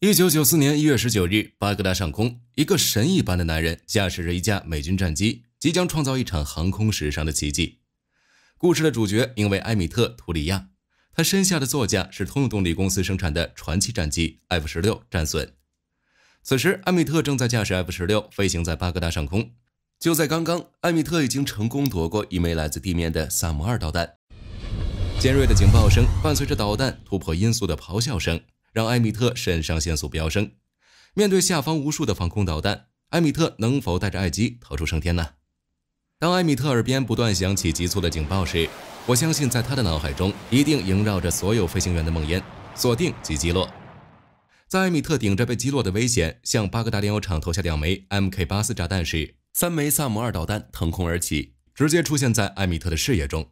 一九九四年一月十九日，巴格达上空，一个神一般的男人驾驶着一架美军战机，即将创造一场航空史上的奇迹。故事的主角名为埃米特·图里亚，他身下的座驾是通用动力公司生产的传奇战机 F 十六战隼。此时，埃米特正在驾驶 F 十六飞行在巴格达上空。就在刚刚，埃米特已经成功躲过一枚来自地面的萨姆二导弹。尖锐的警报声伴随着导弹突破音速的咆哮声。让艾米特肾上腺素飙升。面对下方无数的防空导弹，艾米特能否带着爱机逃出升天呢？当艾米特耳边不断响起急促的警报时，我相信在他的脑海中一定萦绕着所有飞行员的梦魇：锁定及击落。在艾米特顶着被击落的危险，向巴格达炼油厂投下两枚 MK 八四炸弹时，三枚萨姆二导弹腾空而起，直接出现在艾米特的视野中。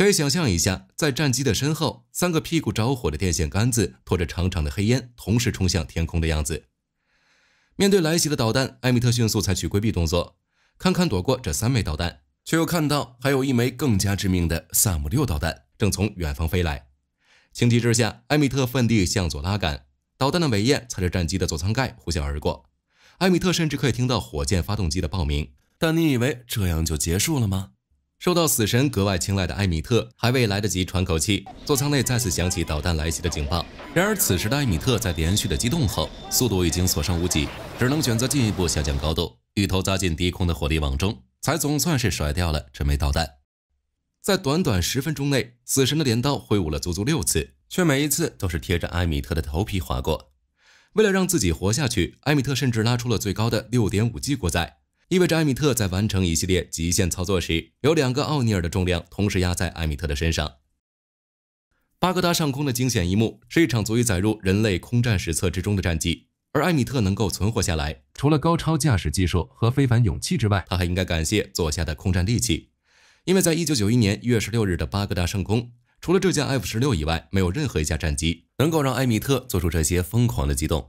可以想象一下，在战机的身后，三个屁股着火的电线杆子拖着长长的黑烟，同时冲向天空的样子。面对来袭的导弹，埃米特迅速采取规避动作，堪堪躲过这三枚导弹，却又看到还有一枚更加致命的萨姆六导弹正从远方飞来。情急之下，埃米特奋力向左拉杆，导弹的尾焰擦着战机的座舱盖呼啸而过。埃米特甚至可以听到火箭发动机的爆鸣。但你以为这样就结束了吗？受到死神格外青睐的埃米特，还未来得及喘口气，座舱内再次响起导弹来袭的警报。然而，此时的埃米特在连续的机动后，速度已经所剩无几，只能选择进一步下降高度，一头扎进低空的火力网中，才总算是甩掉了这枚导弹。在短短十分钟内，死神的镰刀挥舞了足足六次，却每一次都是贴着埃米特的头皮划过。为了让自己活下去，埃米特甚至拉出了最高的六点五 G 国载。意味着艾米特在完成一系列极限操作时，有两个奥尼尔的重量同时压在艾米特的身上。巴格达上空的惊险一幕是一场足以载入人类空战史册之中的战绩。而艾米特能够存活下来，除了高超驾驶技术和非凡勇气之外，他还应该感谢左下的空战利器。因为在一九九一年一月十六日的巴格达上空，除了这架 F 十六以外，没有任何一架战机能够让艾米特做出这些疯狂的机动。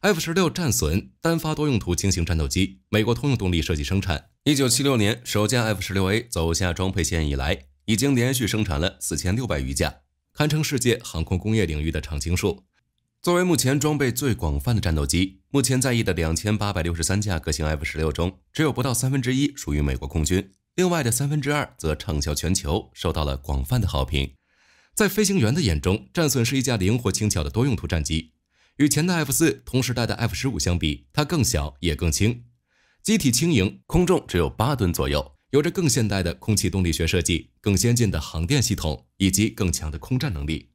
F 十六战损单发多用途轻型战斗机，美国通用动力设计生产。一九七六年首架 F 十六 A 走下装配线以来，已经连续生产了四千六百余架，堪称世界航空工业领域的常青树。作为目前装备最广泛的战斗机，目前在役的两千八百六十三架各型 F 十六中，只有不到三分之一属于美国空军，另外的三分之二则畅销全球，受到了广泛的好评。在飞行员的眼中，战损是一架灵活轻巧的多用途战机。与前代 F 四同时代的 F 十五相比，它更小也更轻，机体轻盈，空重只有八吨左右，有着更现代的空气动力学设计、更先进的航电系统以及更强的空战能力。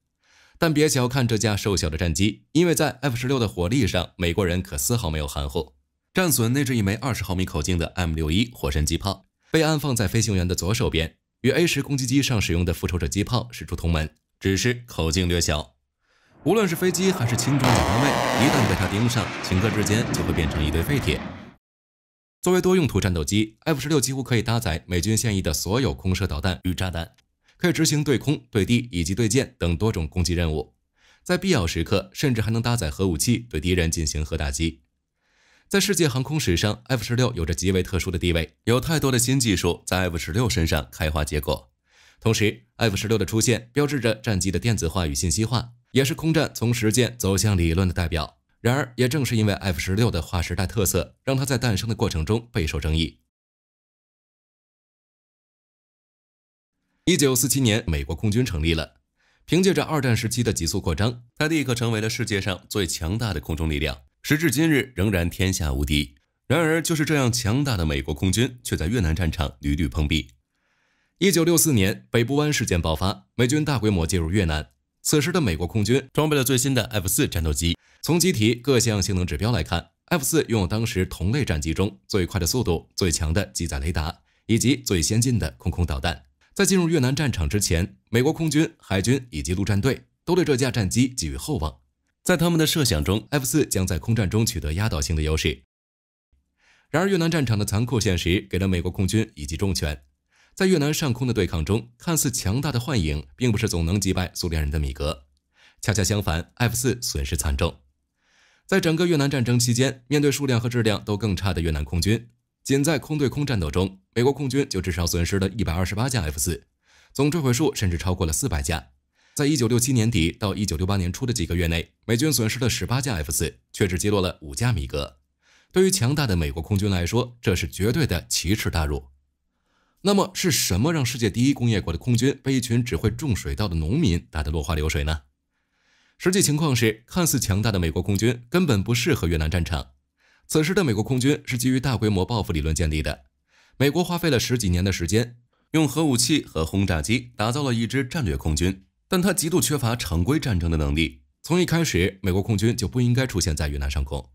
但别小看这架瘦小的战机，因为在 F 十六的火力上，美国人可丝毫没有含糊。战损内置一枚二十毫米口径的 M 六一火神机炮，被安放在飞行员的左手边，与 A 十攻击机上使用的复仇者机炮是出同门，只是口径略小。无论是飞机还是轻装的单位，一旦被它盯上，顷刻之间就会变成一堆废铁。作为多用途战斗机，F-16 几乎可以搭载美军现役的所有空射导弹与炸弹，可以执行对空、对地以及对舰等多种攻击任务。在必要时刻，甚至还能搭载核武器对敌人进行核打击。在世界航空史上，F-16 有着极为特殊的地位，有太多的新技术在 F-16 身上开花结果。同时，F-16 的出现标志着战机的电子化与信息化。也是空战从实践走向理论的代表。然而，也正是因为 F 十六的划时代特色，让它在诞生的过程中备受争议。一九四七年，美国空军成立了，凭借着二战时期的急速扩张，它立刻成为了世界上最强大的空中力量。时至今日，仍然天下无敌。然而，就是这样强大的美国空军，却在越南战场屡屡碰壁。一九六四年，北部湾事件爆发，美军大规模介入越南。此时的美国空军装备了最新的 F 四战斗机。从机体各项性能指标来看，F 四拥有当时同类战机中最快的速度、最强的机载雷达以及最先进的空空导弹。在进入越南战场之前，美国空军、海军以及陆战队都对这架战机寄予厚望。在他们的设想中，F 四将在空战中取得压倒性的优势。然而，越南战场的残酷现实给了美国空军一记重拳。在越南上空的对抗中，看似强大的幻影，并不是总能击败苏联人的米格。恰恰相反，F-4 损失惨重。在整个越南战争期间，面对数量和质量都更差的越南空军，仅在空对空战斗中，美国空军就至少损失了一百二十八架 F-4，总坠毁数甚至超过了四百架。在一九六七年底到一九六八年初的几个月内，美军损失了十八架 F-4，却只击落了五架米格。对于强大的美国空军来说，这是绝对的奇耻大辱。那么是什么让世界第一工业国的空军被一群只会种水稻的农民打得落花流水呢？实际情况是，看似强大的美国空军根本不适合越南战场。此时的美国空军是基于大规模报复理论建立的，美国花费了十几年的时间，用核武器和轰炸机打造了一支战略空军，但它极度缺乏常规战争的能力。从一开始，美国空军就不应该出现在越南上空。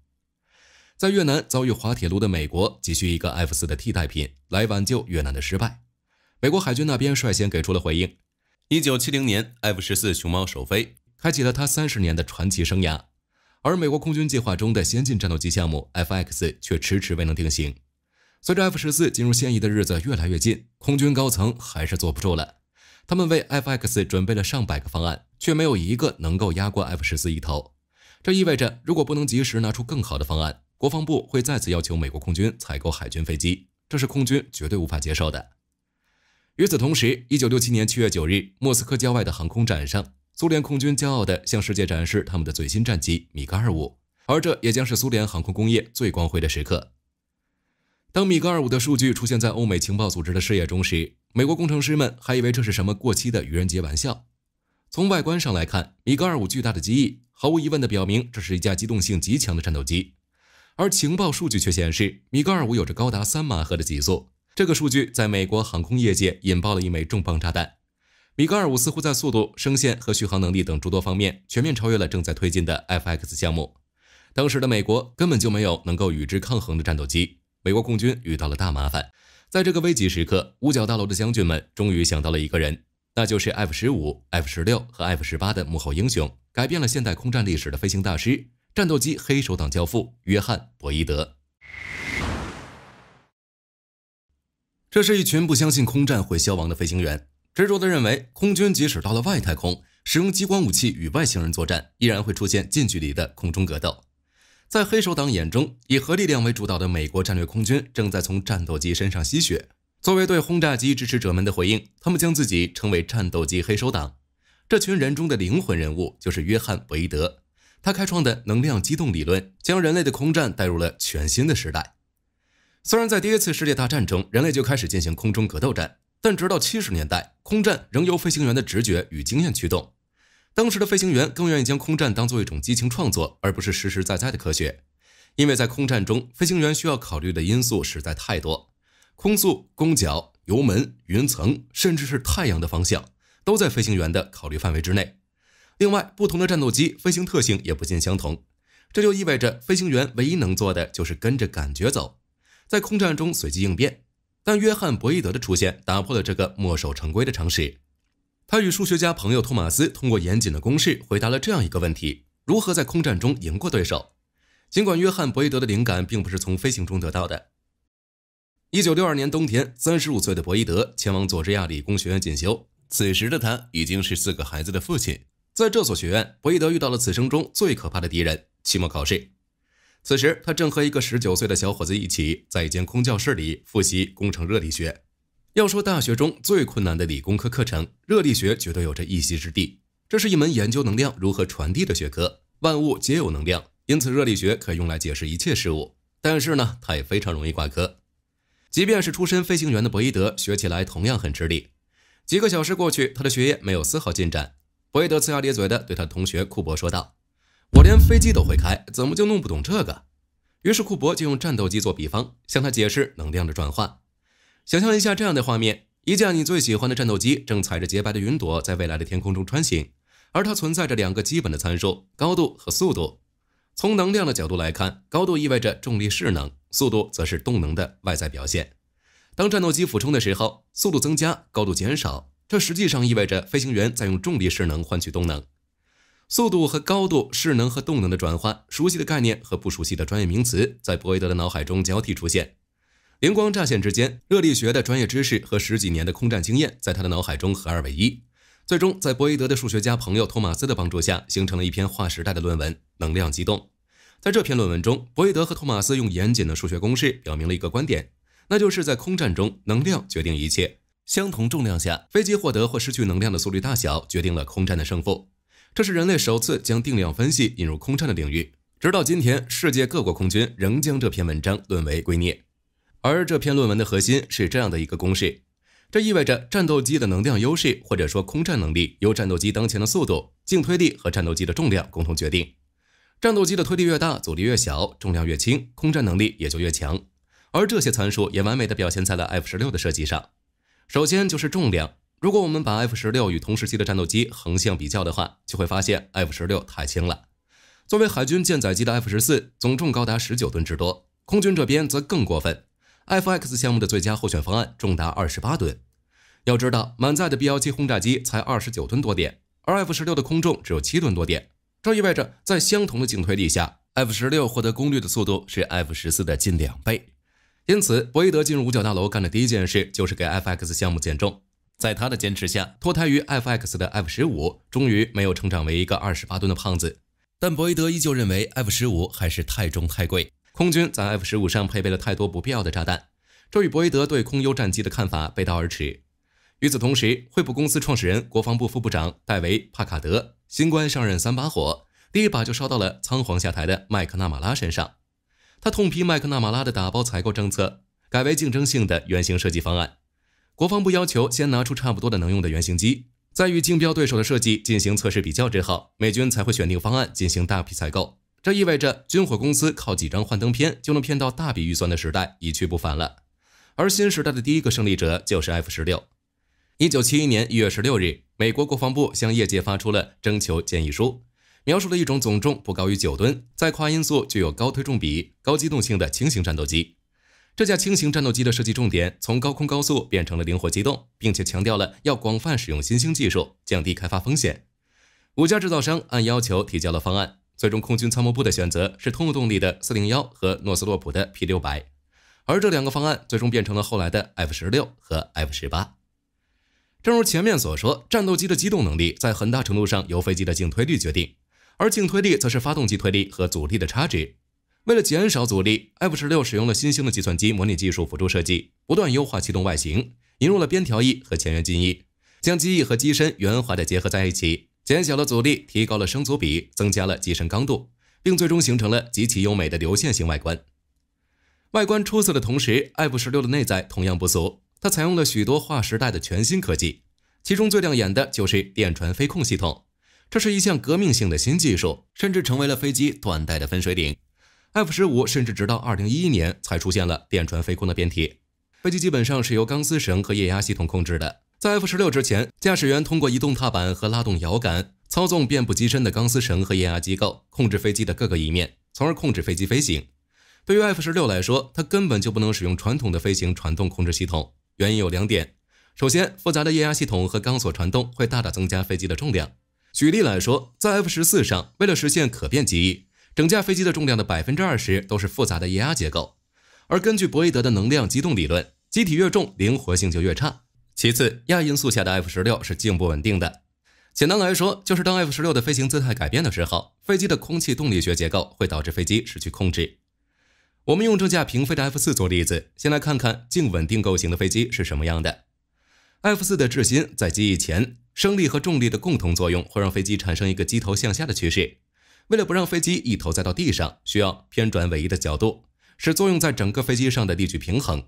在越南遭遇滑铁卢的美国急需一个 F 四的替代品来挽救越南的失败。美国海军那边率先给出了回应。一九七零年，F 十四熊猫首飞，开启了他三十年的传奇生涯。而美国空军计划中的先进战斗机项目 F X 却迟迟未能定型。随着 F 十四进入现役的日子越来越近，空军高层还是坐不住了。他们为 F X 准备了上百个方案，却没有一个能够压过 F 十四一头。这意味着，如果不能及时拿出更好的方案，国防部会再次要求美国空军采购海军飞机，这是空军绝对无法接受的。与此同时，一九六七年七月九日，莫斯科郊外的航空展上，苏联空军骄傲地向世界展示他们的最新战机米格二五，而这也将是苏联航空工业最光辉的时刻。当米格二五的数据出现在欧美情报组织的视野中时，美国工程师们还以为这是什么过期的愚人节玩笑。从外观上来看，米格二五巨大的机翼毫无疑问地表明这是一架机动性极强的战斗机。而情报数据却显示，米格二五有着高达三马赫的极速。这个数据在美国航空业界引爆了一枚重磅炸弹。米格二五似乎在速度、声线和续航能力等诸多方面全面超越了正在推进的 F-X 项目。当时的美国根本就没有能够与之抗衡的战斗机，美国空军遇到了大麻烦。在这个危急时刻，五角大楼的将军们终于想到了一个人，那就是 F 十五、F 十六和 F 十八的幕后英雄，改变了现代空战历史的飞行大师。战斗机黑手党教父约翰·博伊德，这是一群不相信空战会消亡的飞行员，执着的认为，空军即使到了外太空，使用激光武器与外星人作战，依然会出现近距离的空中格斗。在黑手党眼中，以核力量为主导的美国战略空军正在从战斗机身上吸血。作为对轰炸机支持者们的回应，他们将自己称为战斗机黑手党。这群人中的灵魂人物就是约翰·博伊德。他开创的能量机动理论，将人类的空战带入了全新的时代。虽然在第一次世界大战中，人类就开始进行空中格斗战，但直到七十年代，空战仍由飞行员的直觉与经验驱动。当时的飞行员更愿意将空战当做一种激情创作，而不是实实在在的科学。因为在空战中，飞行员需要考虑的因素实在太多：空速、攻角、油门、云层，甚至是太阳的方向，都在飞行员的考虑范围之内。另外，不同的战斗机飞行特性也不尽相同，这就意味着飞行员唯一能做的就是跟着感觉走，在空战中随机应变。但约翰·博伊德的出现打破了这个墨守成规的常识。他与数学家朋友托马斯通过严谨的公式回答了这样一个问题：如何在空战中赢过对手？尽管约翰·博伊德的灵感并不是从飞行中得到的。一九六二年冬天，三十五岁的博伊德前往佐治亚理工学院进修，此时的他已经是四个孩子的父亲。在这所学院，博伊德遇到了此生中最可怕的敌人——期末考试。此时，他正和一个十九岁的小伙子一起在一间空教室里复习工程热力学。要说大学中最困难的理工科课程，热力学绝对有着一席之地。这是一门研究能量如何传递的学科，万物皆有能量，因此热力学可以用来解释一切事物。但是呢，它也非常容易挂科。即便是出身飞行员的博伊德，学起来同样很吃力。几个小时过去，他的学业没有丝毫进展。博伊德龇牙咧嘴的对他同学库珀说道：“我连飞机都会开，怎么就弄不懂这个？”于是库珀就用战斗机做比方，向他解释能量的转换。想象一下这样的画面：一架你最喜欢的战斗机正踩着洁白的云朵，在未来的天空中穿行。而它存在着两个基本的参数：高度和速度。从能量的角度来看，高度意味着重力势能，速度则是动能的外在表现。当战斗机俯冲的时候，速度增加，高度减少。这实际上意味着飞行员在用重力势能换取动能，速度和高度势能和动能的转换，熟悉的概念和不熟悉的专业名词在博伊德的脑海中交替出现，灵光乍现之间，热力学的专业知识和十几年的空战经验在他的脑海中合二为一，最终在博伊德的数学家朋友托马斯的帮助下，形成了一篇划时代的论文《能量机动》。在这篇论文中，博伊德和托马斯用严谨的数学公式表明了一个观点，那就是在空战中，能量决定一切。相同重量下，飞机获得或失去能量的速率大小决定了空战的胜负。这是人类首次将定量分析引入空战的领域。直到今天，世界各国空军仍将这篇文章论为圭臬。而这篇论文的核心是这样的一个公式：这意味着战斗机的能量优势或者说空战能力由战斗机当前的速度、净推力和战斗机的重量共同决定。战斗机的推力越大，阻力越小，重量越轻，空战能力也就越强。而这些参数也完美的表现在了 F 十六的设计上。首先就是重量。如果我们把 F 十六与同时期的战斗机横向比较的话，就会发现 F 十六太轻了。作为海军舰载机的 F 十四，总重高达十九吨之多。空军这边则更过分，F X 项目的最佳候选方案重达二十八吨。要知道，满载的 B-17 炸机才二十九吨多点，而 F 十六的空重只有七吨多点。这意味着，在相同的净推力下，F 十六获得功率的速度是 F 十四的近两倍。因此，博伊德进入五角大楼干的第一件事就是给 F-X 项目减重。在他的坚持下，脱胎于 F-X 的 F-15 终于没有成长为一个二十八吨的胖子。但博伊德依旧认为 F-15 还是太重太贵，空军在 F-15 上配备了太多不必要的炸弹，这与博伊德对空优战机的看法背道而驰。与此同时，惠普公司创始人、国防部副部长戴维·帕卡德新官上任三把火，第一把就烧到了仓皇下台的麦克纳马拉身上。他痛批麦克纳马拉的打包采购政策，改为竞争性的原型设计方案。国防部要求先拿出差不多的能用的原型机，在与竞标对手的设计进行测试比较之后，美军才会选定方案进行大批采购。这意味着军火公司靠几张幻灯片就能骗到大笔预算的时代一去不返了。而新时代的第一个胜利者就是 F 十六。一九七一年一月十六日，美国国防部向业界发出了征求建议书。描述了一种总重不高于九吨，在跨音速具有高推重比、高机动性的轻型战斗机。这架轻型战斗机的设计重点从高空高速变成了灵活机动，并且强调了要广泛使用新兴技术，降低开发风险。五家制造商按要求提交了方案，最终空军参谋部的选择是通用动力的401和诺斯洛普的 P600，而这两个方案最终变成了后来的 F16 和 F18。正如前面所说，战斗机的机动能力在很大程度上由飞机的净推力决定。而净推力则是发动机推力和阻力的差值。为了减少阻力，f 普十六使用了新兴的计算机模拟技术辅助设计，不断优化气动外形，引入了边条翼和前缘襟翼，将机翼和机身圆滑的结合在一起，减小了阻力，提高了升阻比，增加了机身刚度，并最终形成了极其优美的流线型外观。外观出色的同时，f 普十六的内在同样不俗。它采用了许多划时代的全新科技，其中最亮眼的就是电传飞控系统。这是一项革命性的新技术，甚至成为了飞机断代的分水岭。F 十五甚至直到2011年才出现了电传飞控的变体。飞机基本上是由钢丝绳和液压系统控制的。在 F 十六之前，驾驶员通过移动踏板和拉动摇杆，操纵遍布机身的钢丝绳和液压机构，控制飞机的各个一面，从而控制飞机飞行。对于 F 十六来说，它根本就不能使用传统的飞行传动控制系统。原因有两点：首先，复杂的液压系统和钢索传动会大大增加飞机的重量。举例来说，在 F 十四上，为了实现可变机翼，整架飞机的重量的百分之二十都是复杂的液压结构。而根据博伊德的能量机动理论，机体越重，灵活性就越差。其次，亚音速下的 F 十六是静不稳定的。简单来说，就是当 F 十六的飞行姿态改变的时候，飞机的空气动力学结构会导致飞机失去控制。我们用这架平飞的 F 四做例子，先来看看静稳定构型的飞机是什么样的。F 四的质心在机翼前。升力和重力的共同作用会让飞机产生一个机头向下的趋势，为了不让飞机一头栽到地上，需要偏转尾翼的角度，使作用在整个飞机上的力矩平衡。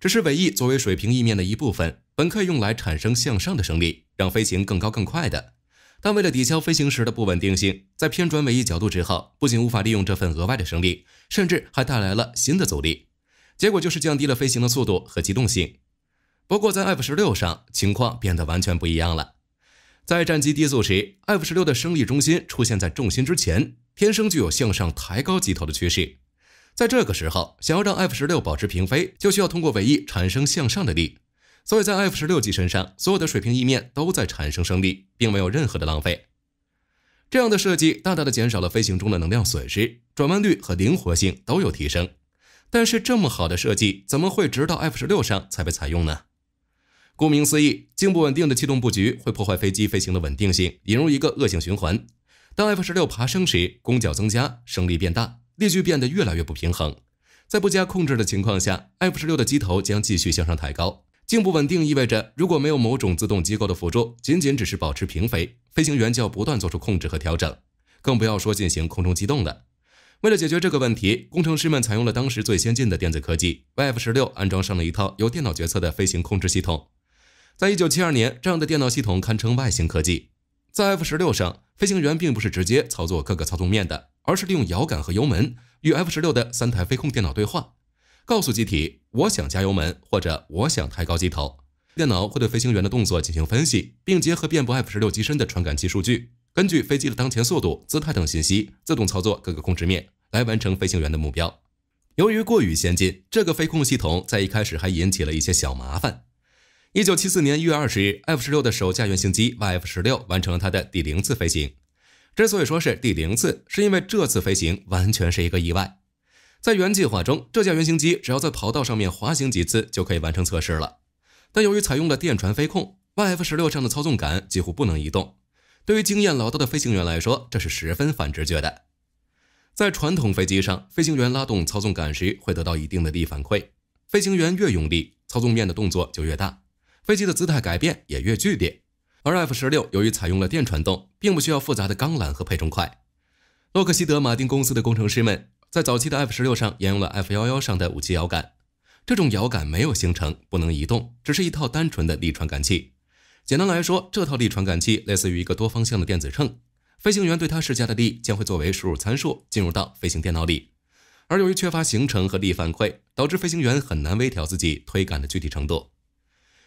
只是尾翼作为水平翼面的一部分，本可以用来产生向上的升力，让飞行更高更快的。但为了抵消飞行时的不稳定性，在偏转尾翼角度之后，不仅无法利用这份额外的升力，甚至还带来了新的阻力，结果就是降低了飞行的速度和机动性。不过在 F 十六上，情况变得完全不一样了。在战机低速时，F-16 的升力中心出现在重心之前，天生具有向上抬高机头的趋势。在这个时候，想要让 F-16 保持平飞，就需要通过尾翼产生向上的力。所以在 F-16 机身上，所有的水平翼面都在产生升力，并没有任何的浪费。这样的设计大大的减少了飞行中的能量损失，转弯率和灵活性都有提升。但是这么好的设计，怎么会直到 F-16 上才被采用呢？顾名思义，静不稳定的气动布局会破坏飞机飞行的稳定性，引入一个恶性循环。当 F 十六爬升时，攻角增加，升力变大，力矩变得越来越不平衡。在不加控制的情况下，F 十六的机头将继续向上抬高。静不稳定意味着，如果没有某种自动机构的辅助，仅仅只是保持平飞，飞行员就要不断做出控制和调整，更不要说进行空中机动了。为了解决这个问题，工程师们采用了当时最先进的电子科技，F 为十六安装上了一套由电脑决策的飞行控制系统。在一九七二年，这样的电脑系统堪称外星科技。在 F 十六上，飞行员并不是直接操作各个操纵面的，而是利用摇杆和油门与 F 十六的三台飞控电脑对话，告诉机体“我想加油门”或者“我想抬高机头”。电脑会对飞行员的动作进行分析，并结合遍布 F 十六机身的传感器数据，根据飞机的当前速度、姿态等信息，自动操作各个控制面来完成飞行员的目标。由于过于先进，这个飞控系统在一开始还引起了一些小麻烦。一九七四年一月二十日，F 十六的首架原型机 YF 十六完成了它的第零次飞行。之所以说是第零次，是因为这次飞行完全是一个意外。在原计划中，这架原型机只要在跑道上面滑行几次就可以完成测试了。但由于采用了电传飞控，YF 十六上的操纵杆几乎不能移动。对于经验老道的飞行员来说，这是十分反直觉的。在传统飞机上，飞行员拉动操纵杆时会得到一定的力反馈，飞行员越用力，操纵面的动作就越大。飞机的姿态改变也越剧烈，而 F 十六由于采用了电传动，并不需要复杂的钢缆和配重块。洛克希德马丁公司的工程师们在早期的 F 十六上沿用了 F 幺幺上的武器摇杆，这种摇杆没有行程，不能移动，只是一套单纯的力传感器。简单来说，这套力传感器类似于一个多方向的电子秤，飞行员对它施加的力将会作为输入参数进入到飞行电脑里。而由于缺乏行程和力反馈，导致飞行员很难微调自己推杆的具体程度。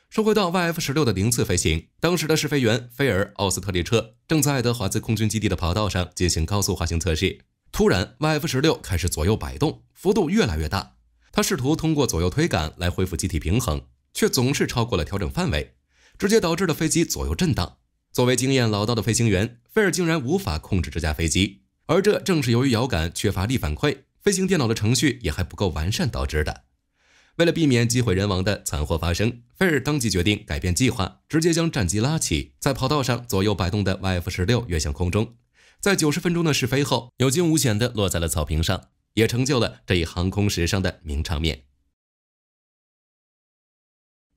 说回到 YF-16 的零次飞行，当时的试飞员菲尔·奥斯特利彻正在爱德华兹空军基地的跑道上进行高速滑行测试。突然，YF-16 开始左右摆动，幅度越来越大。他试图通过左右推杆来恢复机体平衡，却总是超过了调整范围，直接导致了飞机左右震荡。作为经验老道的飞行员，菲尔竟然无法控制这架飞机。而这正是由于遥感缺乏力反馈，飞行电脑的程序也还不够完善导致的。为了避免机毁人亡的惨祸发生，菲尔当即决定改变计划，直接将战机拉起，在跑道上左右摆动的 YF 十六跃向空中。在九十分钟的试飞后，有惊无险的落在了草坪上，也成就了这一航空史上的名场面。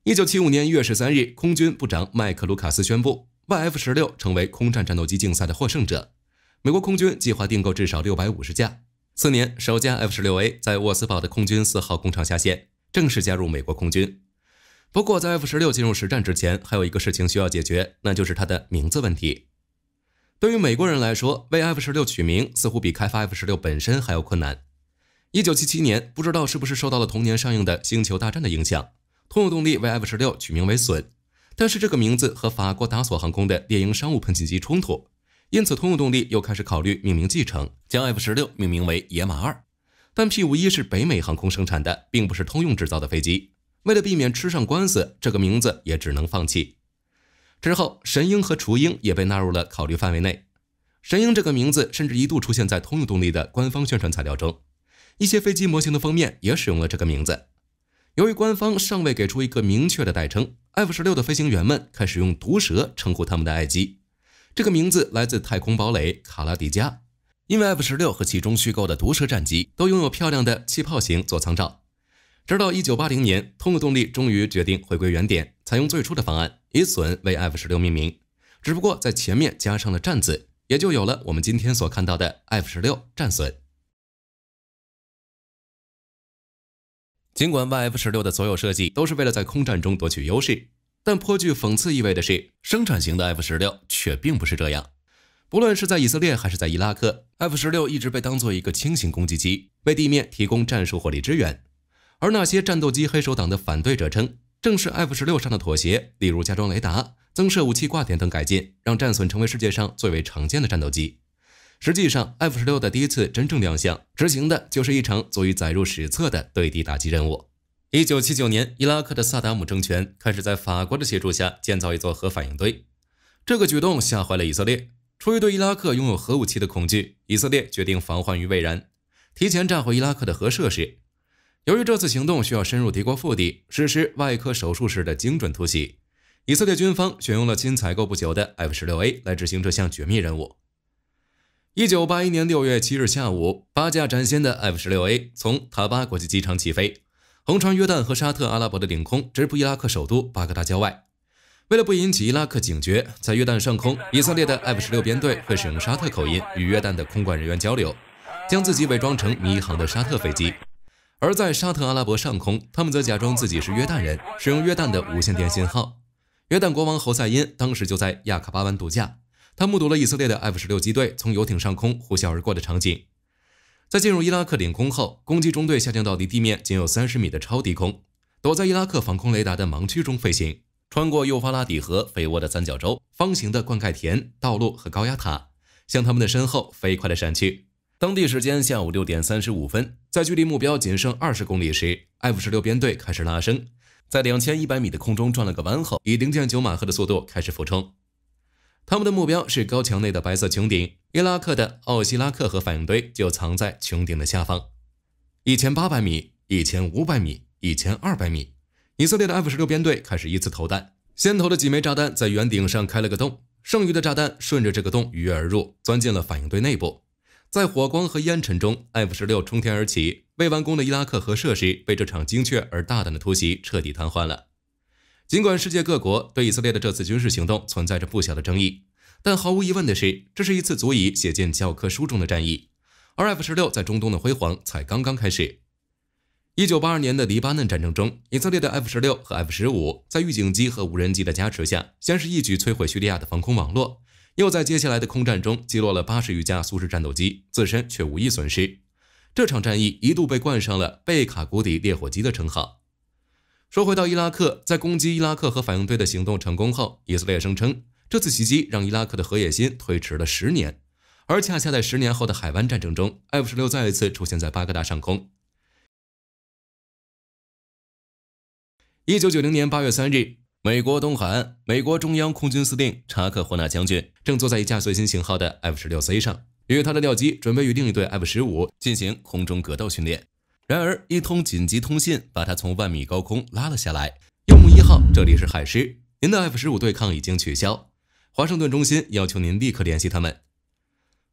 一九七五年一月十三日，空军部长麦克卢卡斯宣布，YF 十六成为空战战斗机竞赛的获胜者。美国空军计划订购至少六百五十架。次年，首架 F 十六 A 在沃斯堡的空军四号工厂下线。正式加入美国空军。不过，在 F-16 进入实战之前，还有一个事情需要解决，那就是它的名字问题。对于美国人来说，为 F-16 取名似乎比开发 F-16 本身还要困难。1977年，不知道是不是受到了同年上映的《星球大战》的影响，通用动力为 F-16 取名为“隼”，但是这个名字和法国达索航空的猎鹰商务喷气机冲突，因此通用动力又开始考虑命名继承，将 F-16 命名为“野马二”。但 P 五一是北美航空生产的，并不是通用制造的飞机。为了避免吃上官司，这个名字也只能放弃。之后，神鹰和雏鹰也被纳入了考虑范围内。神鹰这个名字甚至一度出现在通用动力的官方宣传材料中，一些飞机模型的封面也使用了这个名字。由于官方尚未给出一个明确的代称，F 十六的飞行员们开始用毒蛇称呼他们的爱机。这个名字来自太空堡垒卡拉迪加。因为 F 十六和其中虚构的毒蛇战机都拥有漂亮的气泡型座舱罩，直到一九八零年，通用动力终于决定回归原点，采用最初的方案，以隼”为 F 十六命名，只不过在前面加上了“战”字，也就有了我们今天所看到的 F 十六战隼。尽管 YF 十六的所有设计都是为了在空战中夺取优势，但颇具讽刺意味的是，生产型的 F 十六却并不是这样。不论是在以色列还是在伊拉克，F 十六一直被当做一个轻型攻击机，为地面提供战术火力支援。而那些战斗机黑手党的反对者称，正是 F 十六上的妥协，例如加装雷达、增设武器挂点等改进，让战损成为世界上最为常见的战斗机。实际上，F 十六的第一次真正亮相，执行的就是一场足以载入史册的对地打击任务。一九七九年，伊拉克的萨达姆政权开始在法国的协助下建造一座核反应堆，这个举动吓坏了以色列。出于对伊拉克拥有核武器的恐惧，以色列决定防患于未然，提前炸毁伊拉克的核设施。由于这次行动需要深入敌国腹地，实施外科手术式的精准突袭，以色列军方选用了新采购不久的 F-16A 来执行这项绝密任务。1981年6月7日下午，八架崭新的 F-16A 从塔巴国际机场起飞，横穿约旦和沙特阿拉伯的领空，直扑伊拉克首都巴格达郊外。为了不引起伊拉克警觉，在约旦上空，以色列的 F-16 编队会使用沙特口音与约旦的空管人员交流，将自己伪装成迷航的沙特飞机；而在沙特阿拉伯上空，他们则假装自己是约旦人，使用约旦的无线电信号。约旦国王侯赛因当时就在亚喀巴湾度假，他目睹了以色列的 F-16 机队从游艇上空呼啸而过的场景。在进入伊拉克领空后，攻击中队下降到离地面仅有三十米的超低空，躲在伊拉克防空雷达的盲区中飞行。穿过幼发拉底河肥沃的三角洲、方形的灌溉田、道路和高压塔，向他们的身后飞快地闪去。当地时间下午六点三十五分，在距离目标仅剩二十公里时，F 十六编队开始拉升，在两千一百米的空中转了个弯后，以零点九马赫的速度开始俯冲。他们的目标是高墙内的白色穹顶，伊拉克的奥希拉克核反应堆就藏在穹顶的下方。一千八百米，一千五百米，一千二百米。以色列的 F 十六编队开始依次投弹，先投的几枚炸弹在圆顶上开了个洞，剩余的炸弹顺着这个洞鱼跃而入，钻进了反应堆内部。在火光和烟尘中，F 十六冲天而起，未完工的伊拉克核设施被这场精确而大胆的突袭彻底瘫痪了。尽管世界各国对以色列的这次军事行动存在着不小的争议，但毫无疑问的是，这是一次足以写进教科书中的战役。而 F 十六在中东的辉煌才刚刚开始。一九八二年的黎巴嫩战争中，以色列的 F 十六和 F 十五在预警机和无人机的加持下，先是一举摧毁叙利亚的防空网络，又在接下来的空战中击落了八十余架苏式战斗机，自身却无一损失。这场战役一度被冠上了“贝卡谷底烈火鸡”的称号。说回到伊拉克，在攻击伊拉克和反应堆的行动成功后，以色列声称这次袭击让伊拉克的核野心推迟了十年，而恰恰在十年后的海湾战争中，F 十六再一次出现在巴格达上空。一九九零年八月三日，美国东海岸，美国中央空军司令查克·霍纳将军正坐在一架最新型号的 F 十六 C 上，与他的僚机准备与另一队 F 十五进行空中格斗训练。然而，一通紧急通信把他从万米高空拉了下来：“幽幕一号，这里是海狮，您的 F 十五对抗已经取消，华盛顿中心要求您立刻联系他们。”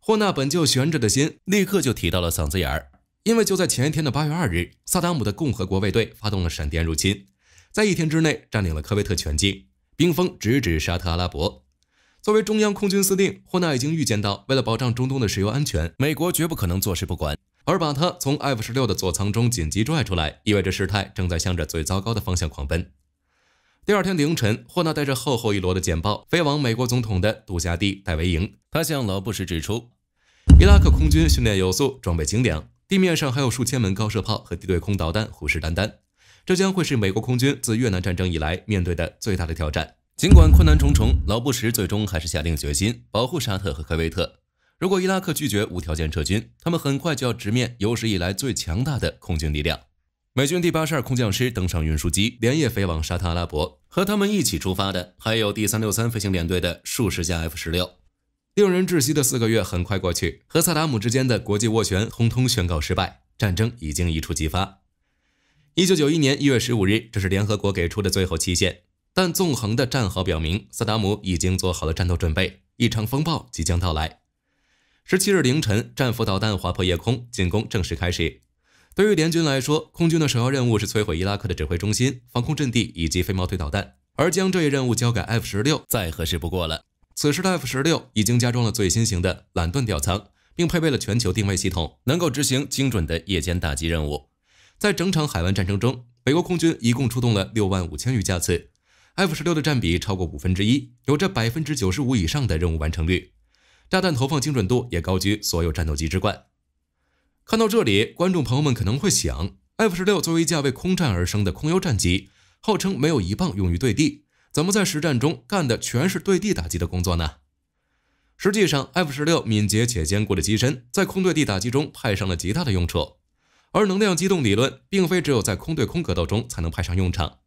霍纳本就悬着的心立刻就提到了嗓子眼儿，因为就在前一天的八月二日，萨达姆的共和国卫队发动了闪电入侵。在一天之内占领了科威特全境，兵锋直指沙特阿拉伯。作为中央空军司令，霍纳已经预见到，为了保障中东的石油安全，美国绝不可能坐视不管。而把他从 F 十六的座舱中紧急拽出来，意味着事态正在向着最糟糕的方向狂奔。第二天凌晨，霍纳带着厚厚一摞的简报飞往美国总统的度假地戴维营。他向老布什指出，伊拉克空军训练有素，装备精良，地面上还有数千门高射炮和地对空导弹虎视眈眈。这将会是美国空军自越南战争以来面对的最大的挑战。尽管困难重重，老布什最终还是下定决心保护沙特和科威特。如果伊拉克拒绝无条件撤军，他们很快就要直面有史以来最强大的空军力量。美军第八十二空降师登上运输机，连夜飞往沙特阿拉伯。和他们一起出发的还有第三六三飞行联队的数十架 F 十六。令人窒息的四个月很快过去，和萨达姆之间的国际斡旋通通宣告失败，战争已经一触即发。一九九一年一月十五日，这是联合国给出的最后期限。但纵横的战壕表明，萨达姆已经做好了战斗准备，一场风暴即将到来。十七日凌晨，战斧导弹划破夜空，进攻正式开始。对于联军来说，空军的首要任务是摧毁伊拉克的指挥中心、防空阵地以及飞毛腿导弹，而将这一任务交给 F 十六再合适不过了。此时，F 的十六已经加装了最新型的懒盾吊舱，并配备了全球定位系统，能够执行精准的夜间打击任务。在整场海湾战争中，美国空军一共出动了六万五千余架次，F-16 的占比超过五分之一，有着百分之九十五以上的任务完成率，炸弹投放精准度也高居所有战斗机之冠。看到这里，观众朋友们可能会想，F-16 作为一架为空战而生的空优战机，号称没有一磅用于对地，怎么在实战中干的全是对地打击的工作呢？实际上，F-16 敏捷且坚固的机身在空对地打击中派上了极大的用处。而能量机动理论并非只有在空对空格斗中才能派上用场，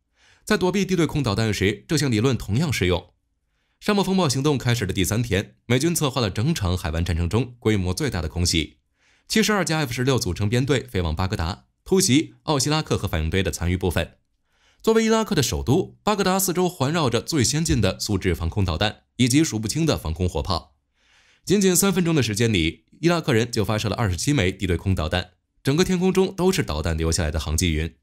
在躲避地对空导弹时，这项理论同样适用。沙漠风暴行动开始的第三天，美军策划了整场海湾战争中规模最大的空袭，七十二架 F 十六组成编队飞往巴格达，突袭奥西拉克和反应堆的残余部分。作为伊拉克的首都，巴格达四周环绕着最先进的苏制防空导弹以及数不清的防空火炮。仅仅三分钟的时间里，伊拉克人就发射了二十七枚地对空导弹。整个天空中都是导弹留下来的航迹云。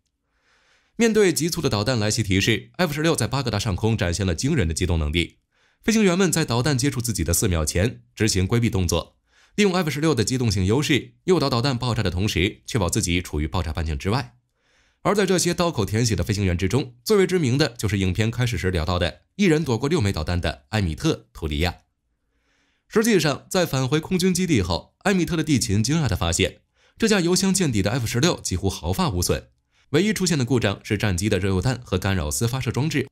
面对急促的导弹来袭提示，F-16 在巴格达上空展现了惊人的机动能力。飞行员们在导弹接触自己的四秒前执行规避动作，利用 F-16 的机动性优势诱导导弹爆炸的同时，确保自己处于爆炸半径之外。而在这些刀口舔血的飞行员之中，最为知名的就是影片开始时聊到的一人躲过六枚导弹的埃米特·图利亚。实际上，在返回空军基地后，埃米特的地勤惊讶地发现。这架油箱见底的 F 十六几乎毫发无损，唯一出现的故障是战机的热诱弹和干扰丝发射装置。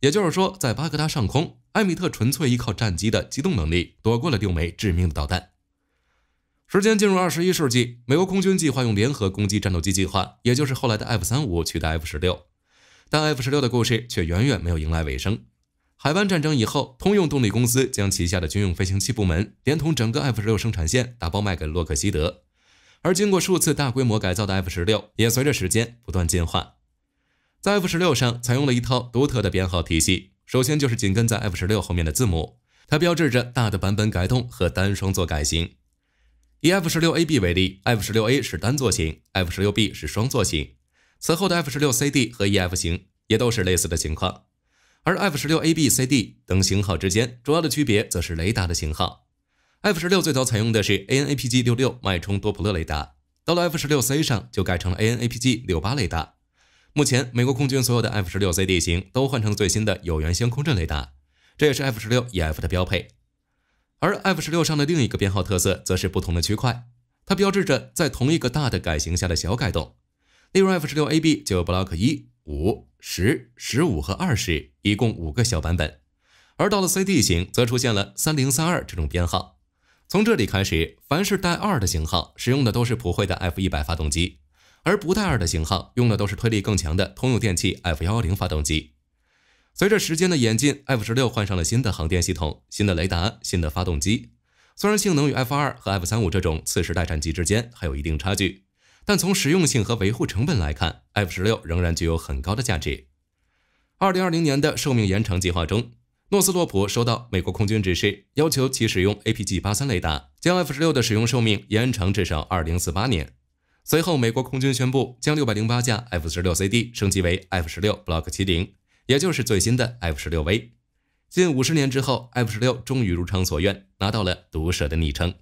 也就是说，在巴格达上空，埃米特纯粹依靠战机的机动能力躲过了六枚致命的导弹。时间进入二十一世纪，美国空军计划用联合攻击战斗机计划，也就是后来的 F 三五取代 F 十六，但 F 十六的故事却远远没有迎来尾声。海湾战争以后，通用动力公司将旗下的军用飞行器部门连同整个 F 十六生产线打包卖给洛克希德。而经过数次大规模改造的 F 十六也随着时间不断进化，在 F 十六上采用了一套独特的编号体系。首先就是紧跟在 F 十六后面的字母，它标志着大的版本改动和单双座改型。以 F 十六 A、B 为例，F 十六 A 是单座型，F 十六 B 是双座型。此后的 F 十六 C、D 和 E、F 型也都是类似的情况。而 F 十六 A、B、C、D 等型号之间主要的区别则是雷达的型号。F 十六最早采用的是 AN/APG 六六脉冲多普勒雷达，到了 F 十六 C 上就改成了 AN/APG 六八雷达。目前美国空军所有的 F 十六 C/D 型都换成最新的有源相控阵雷达，这也是 F 十六 EF 的标配。而 F 十六上的另一个编号特色则是不同的区块，它标志着在同一个大的改型下的小改动。例如 F 十六 AB 就有 Block 一、五、十、十五和二十，一共五个小版本。而到了 C/D 型则出现了三零三二这种编号。从这里开始，凡是带二的型号使用的都是普惠的 F 一百发动机，而不带二的型号用的都是推力更强的通用电气 F 幺幺零发动机。随着时间的演进，F 十六换上了新的航电系统、新的雷达、新的发动机。虽然性能与 F 二和 F 三五这种次时代战机之间还有一定差距，但从实用性和维护成本来看，F 十六仍然具有很高的价值。二零二零年的寿命延长计划中。诺斯洛普收到美国空军指示，要求其使用 APG 八三雷达，将 F 十六的使用寿命延长至少二零四八年。随后，美国空军宣布将六百零八架 F 十六 CD 升级为 F 十六 Block 七零，也就是最新的 F 十六 V。近五十年之后，F 十六终于如偿所愿，拿到了“毒蛇”的昵称。